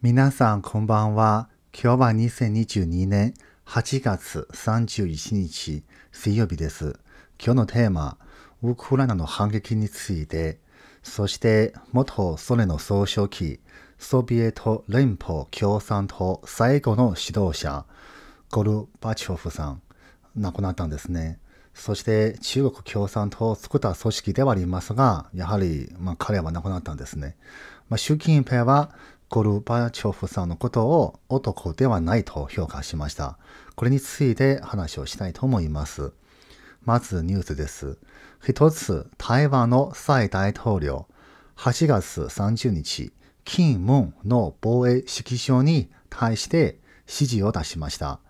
皆さんこんばんは。今日は2022年8月31日水曜日です。今日のテーマ、ウクライナの反撃について、そして元ソ連の総書記、ソビエト連邦共産党最後の指導者、ゴルバチョフさん、亡くなったんですね。そして中国共産党を作った組織ではありますが、やはりまあ彼は亡くなったんですね。まあ、習近平はゴルバチョフさんのことを男ではないと評価しました。これについて話をしたいと思います。まずニュースです。一つ、台湾の蔡大統領、8月30日、金門の防衛指揮所に対して指示を出しました。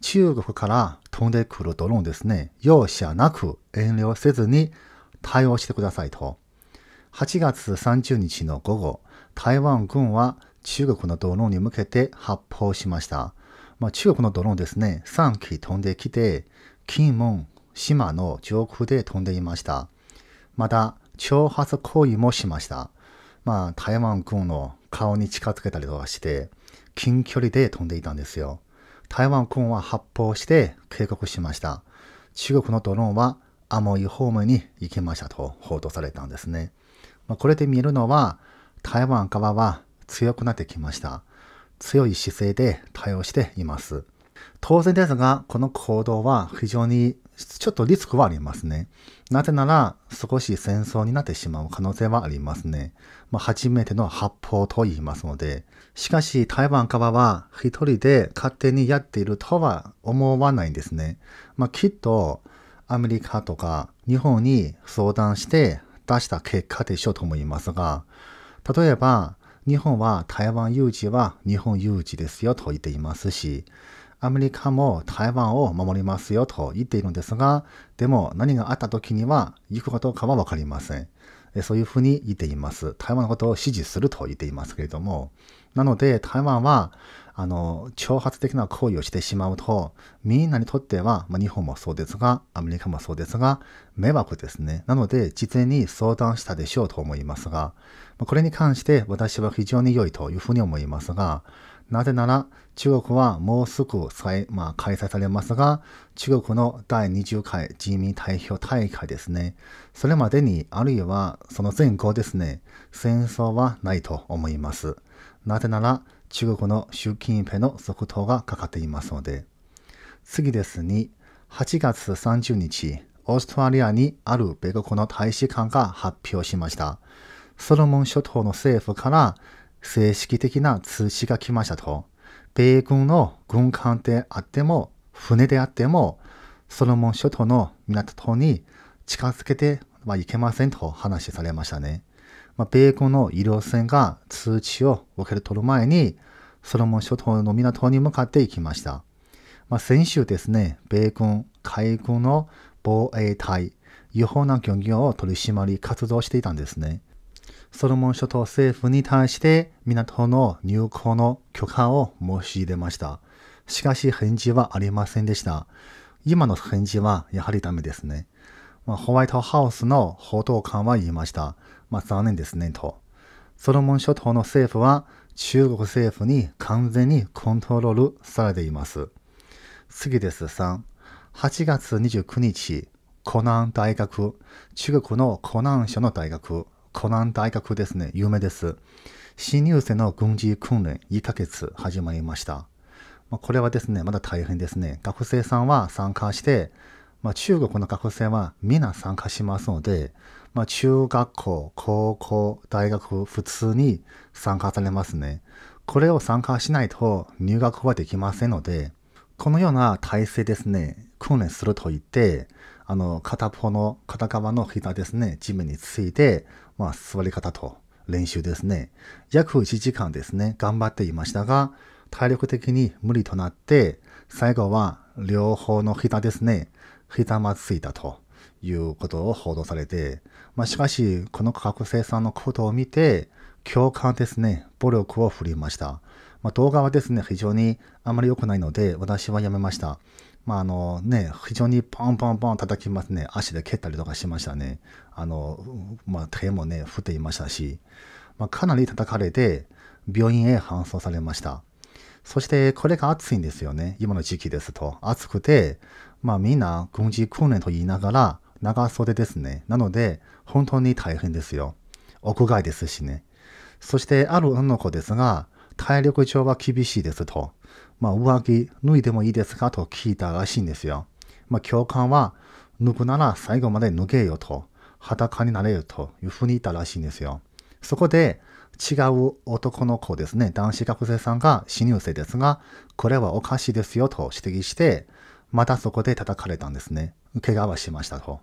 中国から飛んでくるドローンですね、容赦なく遠慮せずに対応してくださいと。8月30日の午後、台湾軍は中国のドローンに向けて発砲しました。まあ、中国のドローンですね、3機飛んできて、金門、島の上空で飛んでいました。また、挑発行為もしました。まあ、台湾軍の顔に近づけたりとかして、近距離で飛んでいたんですよ。台湾軍は発砲して警告しました。中国のドローンはアモイ方面に行きましたと報道されたんですね。まあ、これで見えるのは、台湾側は強くなってきました。強い姿勢で対応しています。当然ですが、この行動は非常にちょっとリスクはありますね。なぜなら、少し戦争になってしまう可能性はありますね。まあ、初めての発砲と言いますので。しかし、台湾側は一人で勝手にやっているとは思わないんですね。まあ、きっと、アメリカとか日本に相談して出した結果でしょうと思いますが、例えば、日本は台湾有事は日本有事ですよと言っていますし、アメリカも台湾を守りますよと言っているんですが、でも何があった時には行くかどうかはわかりません。そういうふうに言っています。台湾のことを支持すると言っていますけれども。なので台湾はあの、挑発的な行為をしてしまうと、みんなにとっては、まあ、日本もそうですが、アメリカもそうですが、迷惑ですね。なので、事前に相談したでしょうと思いますが、これに関して私は非常に良いというふうに思いますが、なぜなら、中国はもうすぐ再、まあ、開催されますが、中国の第20回人民代表大会ですね。それまでに、あるいはその前後ですね、戦争はないと思います。なぜなら、中国の習近平の続投がかかっていますので、次ですに、8月30日、オーストラリアにある米国の大使館が発表しました。ソロモン諸島の政府から正式的な通知が来ましたと。米軍の軍艦であっても、船であっても、ソロモン諸島の港に近づけてはいけませんと話されましたね。まあ、米軍の医療船が通知を受け取る前に、ソロモン諸島の港に向かっていきました。まあ、先週ですね、米軍、海軍の防衛隊、違法な漁業を取り締まり活動していたんですね。ソロモン諸島政府に対して港の入港の許可を申し入れました。しかし返事はありませんでした。今の返事はやはりダメですね。まあ、ホワイトハウスの報道官は言いました。まあ、残念ですね、と。ソロモン諸島の政府は中国政府に完全にコントロールされています。次です。3。8月29日、湖南大学、中国の湖南省の大学、湖南大学ですね、有名です。新入生の軍事訓練1ヶ月始まりました。まあ、これはですね、まだ大変ですね。学生さんは参加して、まあ、中国の学生は皆参加しますので、まあ、中学校、高校、大学、普通に参加されますね。これを参加しないと入学はできませんので、このような体制ですね、訓練すると言って、あの、片方の、片側の膝ですね、地面について、まあ、座り方と練習ですね。約1時間ですね、頑張っていましたが、体力的に無理となって、最後は両方の膝ですね、ひざまついたということを報道されて、まあ、しかし、この学生さんのことを見て、教官ですね、暴力を振りました。まあ、動画はですね、非常にあまり良くないので、私はやめました。まあ、あのね、非常にパンパンパン叩きますね。足で蹴ったりとかしましたね。あの、まあ、手もね、振っていましたし、まあ、かなり叩かれて、病院へ搬送されました。そして、これが暑いんですよね。今の時期ですと。暑くて、まあ、みんな軍事訓練と言いながら、長袖ですね。なので、本当に大変ですよ。屋外ですしね。そしてある女の子ですが、体力上は厳しいですと、まあ、上着脱いでもいいですかと聞いたらしいんですよ。まあ、教官は、脱ぐなら最後まで脱げよと、裸になれよというふうに言ったらしいんですよ。そこで、違う男の子ですね、男子学生さんが新入生ですが、これはおかしいですよと指摘して、またそこで叩かれたんですね。怪我はしましたと。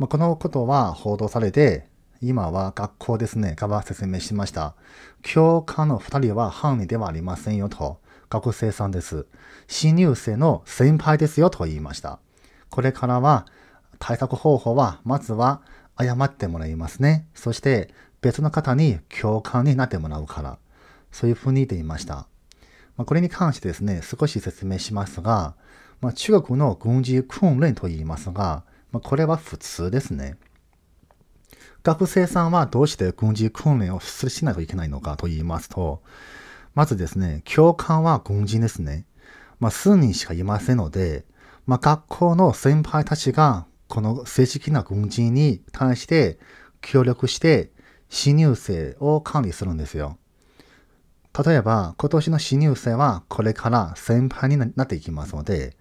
まあ、このことは報道されて、今は学校ですね、側説明しました。教科の二人は犯人ではありませんよと、学生さんです。新入生の先輩ですよと言いました。これからは対策方法は、まずは謝ってもらいますね。そして別の方に教官になってもらうから。そういうふうに言っていました。まあ、これに関してですね、少し説明しますが、まあ、中国の軍事訓練と言いますが、まあ、これは普通ですね。学生さんはどうして軍事訓練をしないといけないのかと言いますと、まずですね、教官は軍人ですね。まあ、数人しかいませんので、まあ、学校の先輩たちが、この正式な軍人に対して協力して、新入生を管理するんですよ。例えば、今年の新入生はこれから先輩になっていきますので、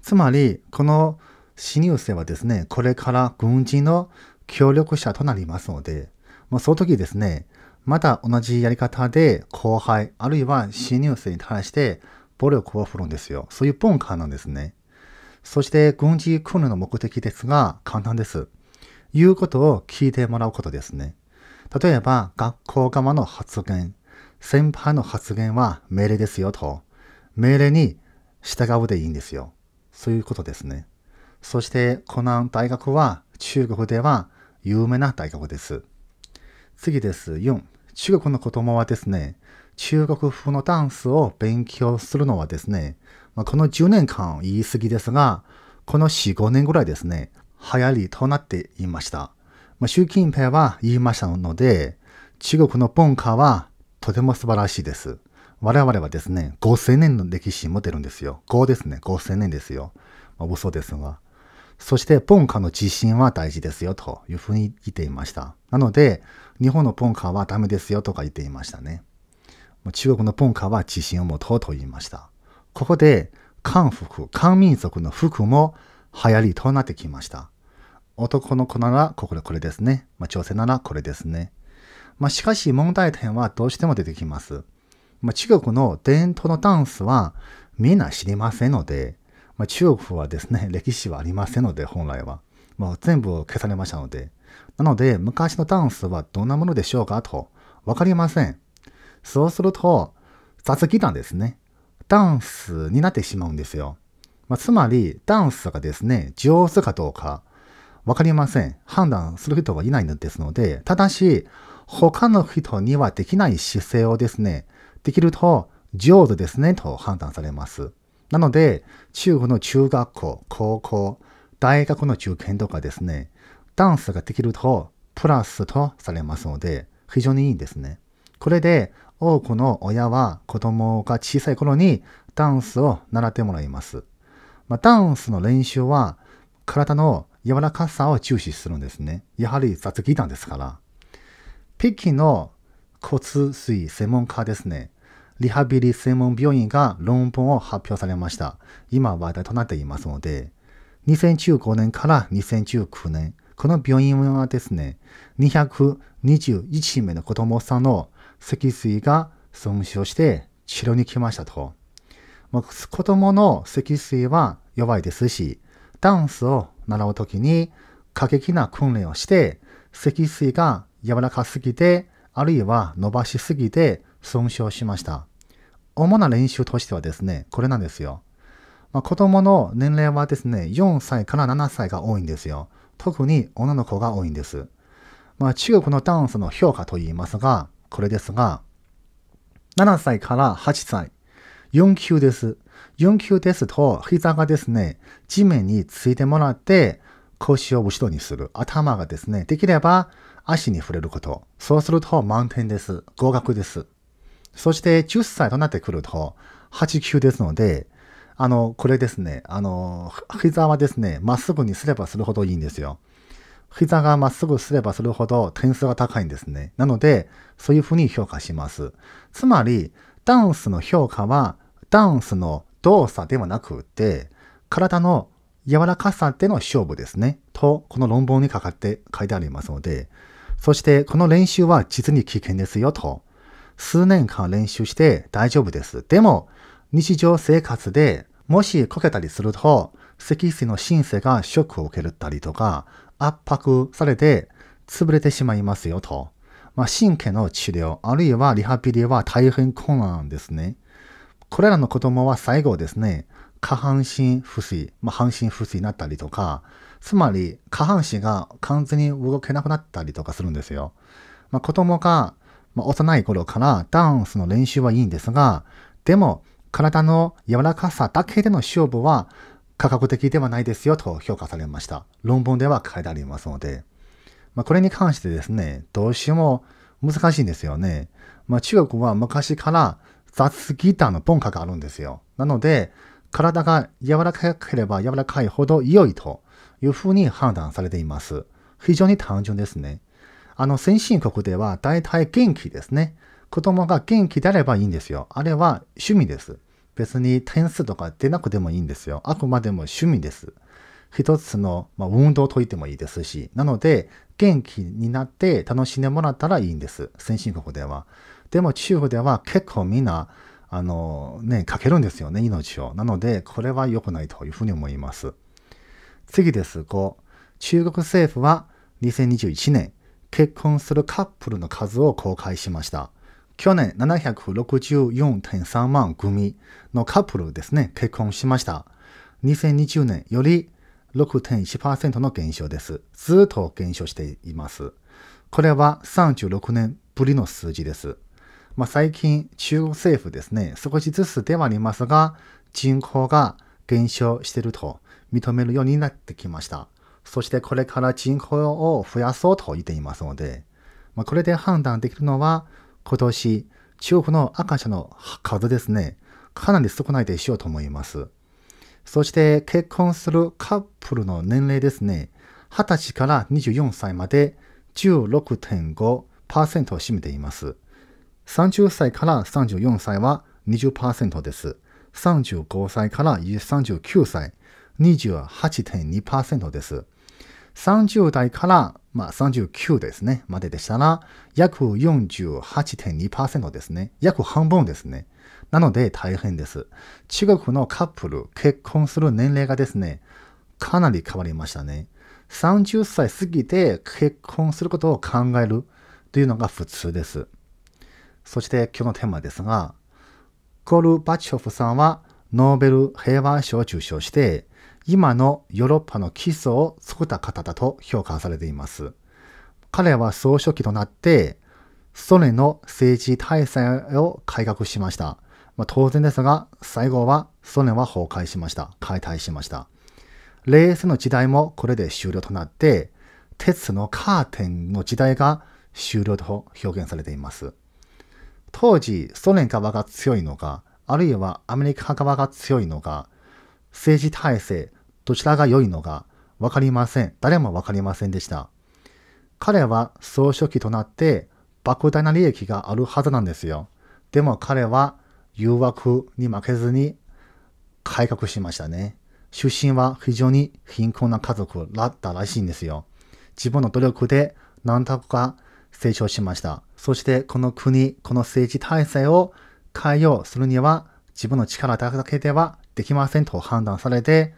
つまり、この新入生はですね、これから軍事の協力者となりますので、まあ、その時ですね、また同じやり方で後輩、あるいは新入生に対して暴力を振るんですよ。そういう文化なんですね。そして軍事訓練の目的ですが、簡単です。言うことを聞いてもらうことですね。例えば、学校側の発言、先輩の発言は命令ですよと、命令に従うでいいんですよ。そういうことですね。そしてこの大学は中国では有名な大学です。次です。4、中国の子供はですね、中国風のダンスを勉強するのはですね、まあ、この10年間言い過ぎですが、この4、5年ぐらいですね、流行りとなっていました。まあ、習近平は言いましたので、中国の文化はとても素晴らしいです。我々はですね、5000年の歴史持ってるんですよ。5ですね、5000年ですよ。まあ、嘘ですが。そしてポンカの自信は大事ですよというふうに言っていました。なので、日本のポンカはダメですよとか言っていましたね。中国のポンカは自信を持とうと言いました。ここで、韓服、韓民族の服も流行りとなってきました。男の子ならこれこれですね。まあ、女性ならこれですね。まあ、しかし問題点はどうしても出てきます。まあ、中国の伝統のダンスはみんな知りませんので、まあ、中国はですね、歴史はありませんので、本来は。もう全部消されましたので。なので、昔のダンスはどんなものでしょうかと、わかりません。そうすると、雑技団ですね。ダンスになってしまうんですよ。まあ、つまり、ダンスがですね、上手かどうか、わかりません。判断する人はいないのですので、ただし、他の人にはできない姿勢をですね、できると上手ですねと判断されます。なので、中国の中学校、高校、大学の受験とかですね、ダンスができるとプラスとされますので、非常にいいんですね。これで多くの親は子供が小さい頃にダンスを習ってもらいます。まあ、ダンスの練習は体の柔らかさを重視するんですね。やはり雑技団ですから。北京の骨髄専門家ですね。リハビリ専門病院が論文を発表されました。今話題となっていますので、2015年から2019年、この病院はですね、221名の子供さんの脊髄が損傷して治療に来ましたと。まあ、子供の脊髄は弱いですし、ダンスを習うときに過激な訓練をして、脊髄が柔らかすぎて、あるいは伸ばしすぎて損傷しました。主な練習としてはですね、これなんですよ。まあ、子供の年齢はですね、4歳から7歳が多いんですよ。特に女の子が多いんです。まあ、中国のダンスの評価と言いますが、これですが、7歳から8歳、4級です。4級ですと、膝がですね、地面についてもらって、腰を後ろにする。頭がですね、できれば足に触れること。そうすると満点です。合格です。そして10歳となってくると、8、9ですので、あの、これですね、あの、膝はですね、まっすぐにすればするほどいいんですよ。膝がまっすぐすればするほど点数が高いんですね。なので、そういうふうに評価します。つまり、ダンスの評価は、ダンスの動作ではなくて、体の柔らかさでの勝負ですね。と、この論文にかかって書いてありますので、そして、この練習は実に危険ですよと。数年間練習して大丈夫です。でも、日常生活でもしこけたりすると、脊椎の神経がショックを受けたりとか、圧迫されて潰れてしまいますよと。まあ、神経の治療、あるいはリハビリは大変困難ですね。これらの子供は最後ですね、下半身不遂、まあ、半身不遂になったりとか、つまり下半身が完全に動けなくなったりとかするんですよ。まあ、子供がまあ、幼い頃からダンスの練習はいいんですが、でも体の柔らかさだけでの勝負は科学的ではないですよと評価されました。論文では書いてありますので。まあ、これに関してですね、どうしても難しいんですよね。まあ、中国は昔から雑ギターの文化があるんですよ。なので、体が柔らかければ柔らかいほど良いというふうに判断されています。非常に単純ですね。あの先進国では大体元気ですね。子供が元気であればいいんですよ。あれは趣味です。別に点数とか出なくてもいいんですよ。あくまでも趣味です。一つの、まあ、運動と解いてもいいですし、なので元気になって楽しんでもらったらいいんです。先進国では。でも中国では結構みんな、あの、ね、かけるんですよね、命を。なので、これは良くないというふうに思います。次です。5。中国政府は2021年結婚するカップルの数を公開しました。去年764.3万組のカップルですね、結婚しました。2020年より6.1%の減少です。ずっと減少しています。これは36年ぶりの数字です。まあ、最近、中国政府ですね、少しずつではありますが、人口が減少していると認めるようになってきました。そしてこれから人口を増やそうと言っていますので、まあ、これで判断できるのは、今年、中国の赤ちゃんの数ですね、かなり少ないでしょうと思います。そして結婚するカップルの年齢ですね、20歳から24歳まで16.5%を占めています。30歳から34歳は20%です。35歳から39歳、28.2%です。30代から、まあ、39ですね、まででしたら、約48.2%ですね。約半分ですね。なので大変です。中国のカップル、結婚する年齢がですね、かなり変わりましたね。30歳過ぎて結婚することを考えるというのが普通です。そして今日のテーマですが、ゴルバチョフさんはノーベル平和賞を受賞して、今のヨーロッパの基礎を作った方だと評価されています。彼は総書記となって、ソ連の政治体制を改革しました。まあ、当然ですが、最後はソ連は崩壊しました。解体しました。レースの時代もこれで終了となって、鉄のカーテンの時代が終了と表現されています。当時、ソ連側が強いのか、あるいはアメリカ側が強いのか、政治体制、どちらが良いのか分かりません。誰も分かりませんでした。彼は総書記となって莫大な利益があるはずなんですよ。でも彼は誘惑に負けずに改革しましたね。出身は非常に貧困な家族だったらしいんですよ。自分の努力で何とか成長しました。そしてこの国、この政治体制を変えようするには自分の力だけではできませんと判断されて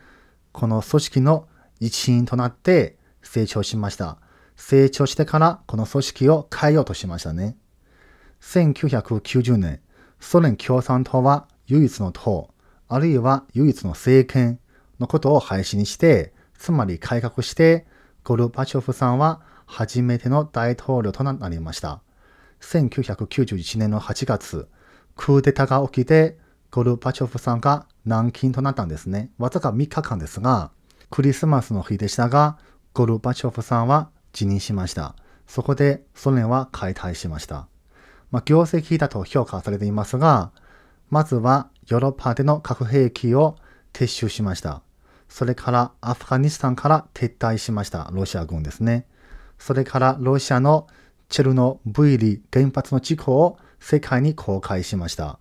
この組織の一員となって成長しました。成長してからこの組織を変えようとしましたね。1990年、ソ連共産党は唯一の党、あるいは唯一の政権のことを廃止にして、つまり改革して、ゴルバチョフさんは初めての大統領となりました。1991年の8月、クーデタが起きてゴルバチョフさんが軟禁となったんですね。わずか3日間ですが、クリスマスの日でしたが、ゴルバチョフさんは辞任しました。そこでソ連は解体しました。まあ、業績だと評価されていますが、まずはヨーロッパでの核兵器を撤収しました。それからアフガニスタンから撤退しました。ロシア軍ですね。それからロシアのチェルノブイリ原発の事故を世界に公開しました。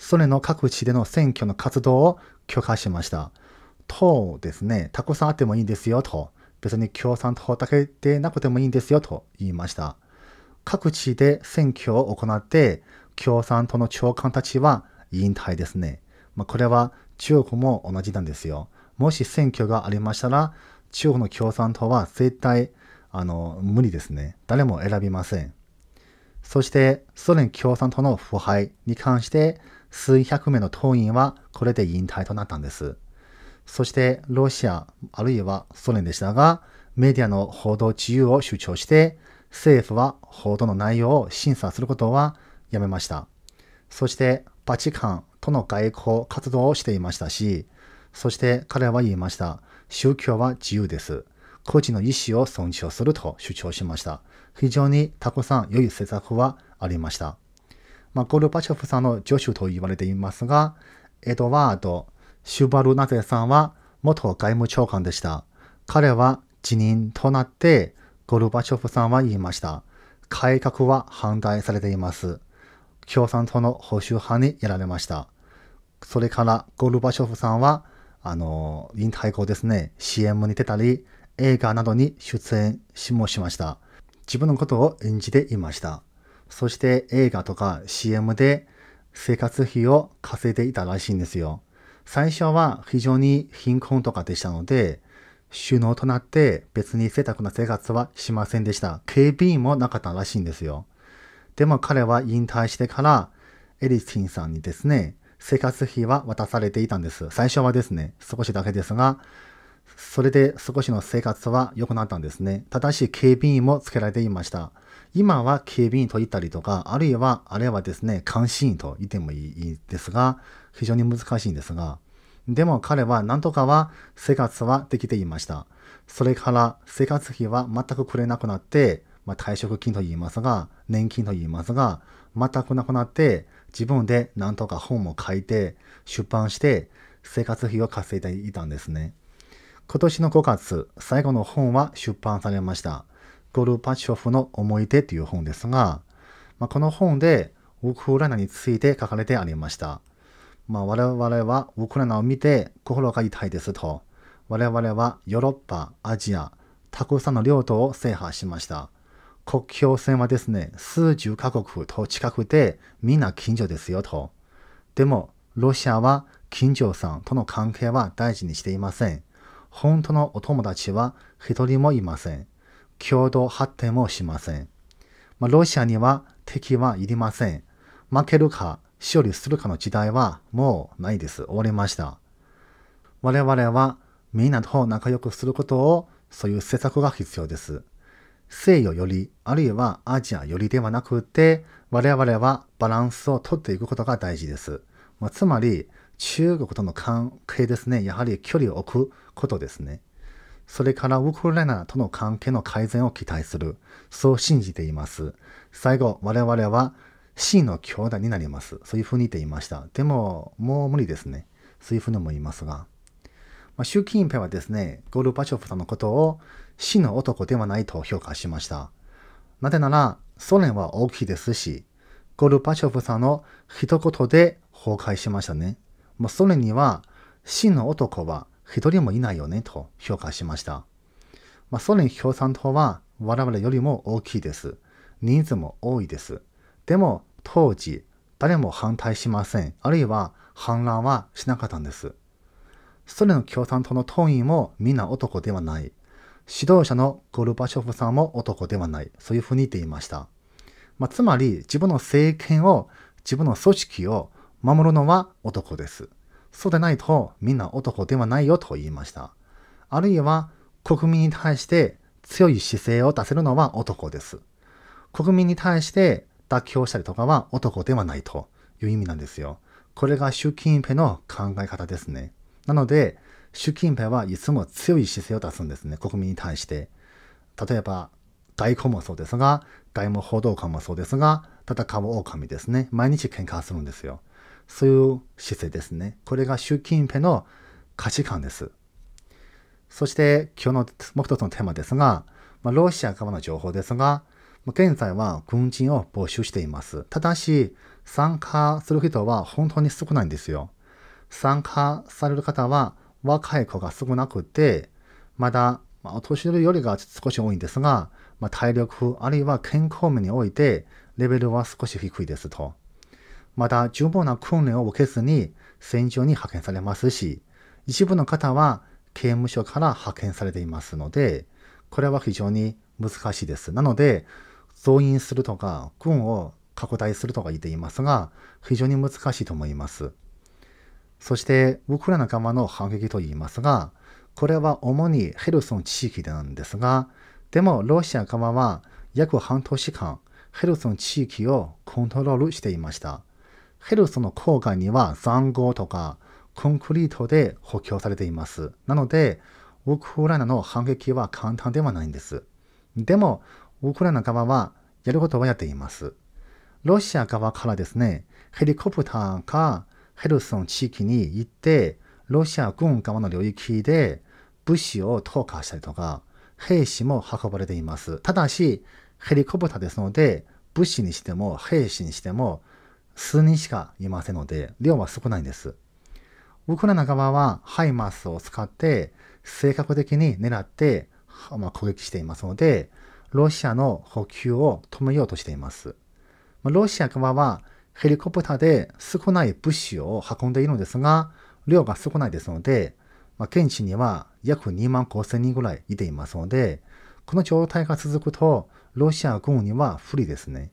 ソ連の各地での選挙の活動を許可しました。とですね、たくさんあってもいいんですよと、別に共産党だけでなくてもいいんですよと言いました。各地で選挙を行って、共産党の長官たちは引退ですね。まあ、これは中国も同じなんですよ。もし選挙がありましたら、中国の共産党は絶対、あの、無理ですね。誰も選びません。そして、ソ連共産党の腐敗に関して、数百名の党員はこれで引退となったんです。そしてロシア、あるいはソ連でしたが、メディアの報道自由を主張して、政府は報道の内容を審査することはやめました。そしてバチカンとの外交活動をしていましたし、そして彼は言いました。宗教は自由です。個人の意思を尊重すると主張しました。非常にたくさん良い政策はありました。まあ、ゴルバチョフさんの助手と言われていますが、エドワード・シュバルナゼさんは元外務長官でした。彼は辞任となって、ゴルバチョフさんは言いました。改革は反対されています。共産党の保守派にやられました。それから、ゴルバチョフさんは、あの、引退後ですね、CM に出たり、映画などに出演しもしました。自分のことを演じていました。そして映画とか CM で生活費を稼いでいたらしいんですよ。最初は非常に貧困とかでしたので、首脳となって別に贅沢な生活はしませんでした。警備員もなかったらしいんですよ。でも彼は引退してから、エリィンさんにですね、生活費は渡されていたんです。最初はですね、少しだけですが、それで少しの生活は良くなったんですね。ただし警備員もつけられていました。今は警備員と言ったりとか、あるいは、あれはですね、監視員と言ってもいいですが、非常に難しいんですが、でも彼は何とかは生活はできていました。それから生活費は全くくれなくなって、まあ、退職金と言いますが、年金と言いますが、全くなくなって、自分で何とか本を書いて、出版して、生活費を稼いでいたんですね。今年の5月、最後の本は出版されました。ゴルバチョフの思い出という本ですが、まあ、この本でウクライナについて書かれてありました。まあ、我々はウクライナを見て心が痛いですと。我々はヨーロッパ、アジア、たくさんの領土を制覇しました。国境線はですね、数十カ国と近くてみんな近所ですよと。でも、ロシアは近所さんとの関係は大事にしていません。本当のお友達は一人もいません。共同発展もしません。まあ、ロシアには敵はいりません。負けるか勝利するかの時代はもうないです。終わりました。我々はみんなと仲良くすることをそういう政策が必要です。西洋より、あるいはアジアよりではなくて、我々はバランスをとっていくことが大事です。まあ、つまり、中国との関係ですね。やはり距離を置くことですね。それからウクライナとの関係の改善を期待する。そう信じています。最後、我々は真の兄弟になります。そういうふうに言っていました。でも、もう無理ですね。そういうふうにも言いますが。まあ、習近平はですね、ゴルバチョフさんのことを死の男ではないと評価しました。なぜなら、ソ連は大きいですし、ゴルバチョフさんの一言で崩壊しましたね。まあ、ソ連には、真の男は一人もいないよねと評価しました。まあ、ソ連共産党は我々よりも大きいです。人数も多いです。でも当時誰も反対しません。あるいは反乱はしなかったんです。ソ連の共産党の党員もみんな男ではない。指導者のゴルバチョフさんも男ではない。そういうふうに言っていました。まあ、つまり自分の政権を、自分の組織を守るのは男です。そうでないとみんな男ではないよと言いました。あるいは国民に対して強い姿勢を出せるのは男です。国民に対して妥協したりとかは男ではないという意味なんですよ。これが習近平の考え方ですね。なので、習近平はいつも強い姿勢を出すんですね、国民に対して。例えば、外交もそうですが、外務報道官もそうですが、戦う狼ですね。毎日喧嘩するんですよ。そういう姿勢ですね。これが習近平の価値観です。そして今日のもう一つのテーマですが、まあ、ロシア側の情報ですが、現在は軍人を募集しています。ただし、参加する人は本当に少ないんですよ。参加される方は若い子が少なくて、まだ、まあ、お年寄りよりが少し多いんですが、まあ、体力あるいは健康面においてレベルは少し低いですと。また十分な訓練を受けずに戦場に派遣されますし、一部の方は刑務所から派遣されていますので、これは非常に難しいです。なので、増員するとか、軍を拡大するとか言っていますが、非常に難しいと思います。そして、ウクライナ側の反撃と言いますが、これは主にヘルソン地域でなんですが、でもロシア側は約半年間、ヘルソン地域をコントロールしていました。ヘルスの郊外には塹壕とかコンクリートで補強されています。なので、ウクライナの反撃は簡単ではないんです。でも、ウクライナ側はやることはやっています。ロシア側からですね、ヘリコプターがヘルソン地域に行って、ロシア軍側の領域で物資を投下したりとか、兵士も運ばれています。ただし、ヘリコプターですので、物資にしても兵士にしても数人しかいませんので、量は少ないんです。ウクライナ側はハイマースを使って正確的に狙って、まあ、攻撃していますので、ロシアの補給を止めようとしています。ロシア側はヘリコプターで少ない物資を運んでいるのですが、量が少ないですので、まあ、現地には約2万5千人ぐらいいていますので、この状態が続くと、ロシア軍には不利ですね。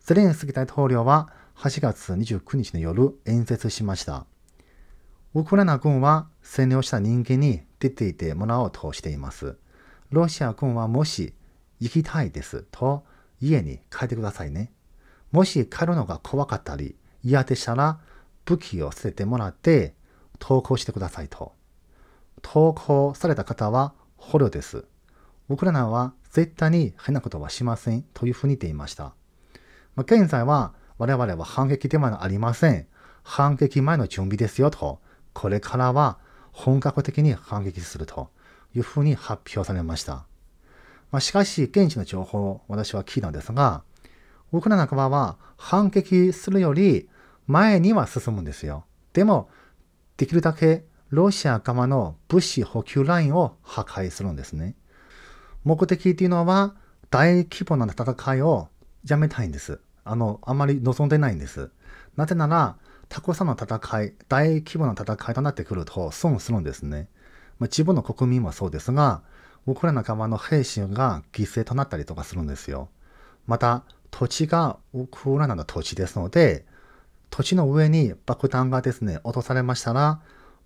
ゼレンスキー大統領は、8月29日の夜演説しました。ウクライナ軍は占領した人間に出ていてもらおうとしています。ロシア軍はもし行きたいですと家に帰ってくださいね。もし帰るのが怖かったり嫌でしたら武器を捨ててもらって投降してくださいと。投降された方は捕虜です。ウクライナは絶対に変なことはしませんというふうに言っていました。まあ、現在は我々は反撃ではありません。反撃前の準備ですよと、これからは本格的に反撃するというふうに発表されました。まあ、しかし、現地の情報を私は聞いたんですが、ウクライナ側は反撃するより前には進むんですよ。でも、できるだけロシア側の物資補給ラインを破壊するんですね。目的というのは大規模な戦いをやめたいんです。あの、あんまり望んでないんです。なぜなら、たくさんの戦い、大規模な戦いとなってくると損するんですね。まあ、自分の国民もそうですが、ウクライナ側の兵士が犠牲となったりとかするんですよ。また、土地がウクライナの土地ですので、土地の上に爆弾がですね、落とされましたら、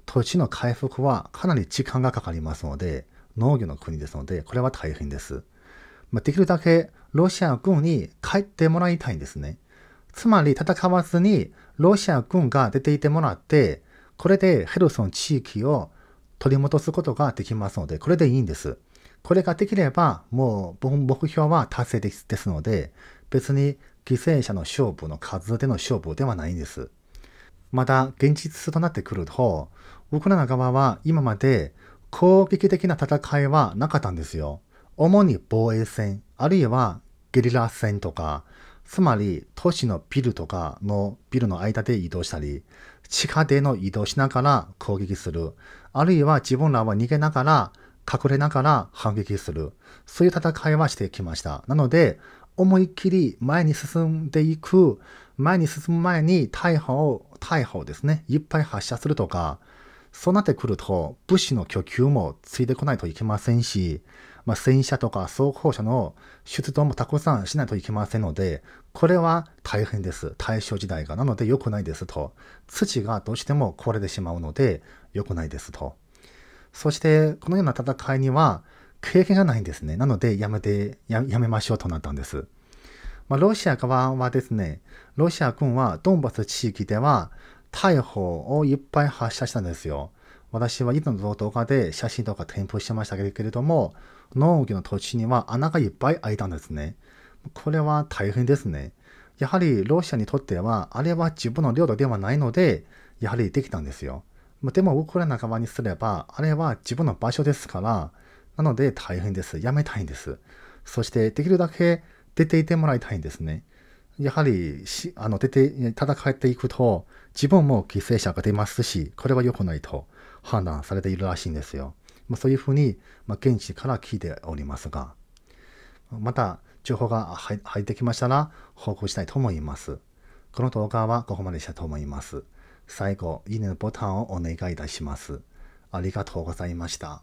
土地の回復はかなり時間がかかりますので、農業の国ですので、これは大変です。まあ、できるだけロシア軍に帰ってもらいたいんですね。つまり戦わずにロシア軍が出ていてもらって、これでヘルソン地域を取り戻すことができますので、これでいいんです。これができれば、もう目標は達成ですですので、別に犠牲者の勝負の数での勝負ではないんです。また、現実となってくると、ウクライナ側は今まで攻撃的な戦いはなかったんですよ。主に防衛戦、あるいはゲリラ戦とか、つまり都市のビルとかのビルの間で移動したり、地下での移動しながら攻撃する。あるいは自分らは逃げながら、隠れながら反撃する。そういう戦いはしてきました。なので、思いっきり前に進んでいく、前に進む前に大砲を、大砲ですね、いっぱい発射するとか、そうなってくると、物資の供給もついてこないといけませんし、まあ、戦車とか装甲車の出動もたくさんしないといけませんので、これは大変です。大正時代が。なので良くないですと。土がどうしても壊れてしまうので良くないですと。そして、このような戦いには経験がないんですね。なのでやめてや、やめましょうとなったんです。まあ、ロシア側はですね、ロシア軍はドンバス地域では大砲をいっぱい発射したんですよ。私はいつも動画で写真とか添付してましたけれども、農業の土地には穴がいっぱい開いたんですね。これは大変ですね。やはりロシアにとっては、あれは自分の領土ではないので、やはりできたんですよ。でも、ウクライナ側にすれば、あれは自分の場所ですから、なので大変です。やめたいんです。そして、できるだけ出ていてもらいたいんですね。やはり、あの出て、戦っていくと、自分も犠牲者が出ますし、これは良くないと。判断されているらしいんですよ。まあ、そういうふうに、まあ、現地から聞いておりますが、また情報が入ってきましたら報告したいと思います。この動画はここまでしたと思います。最後、いいねのボタンをお願いいたします。ありがとうございました。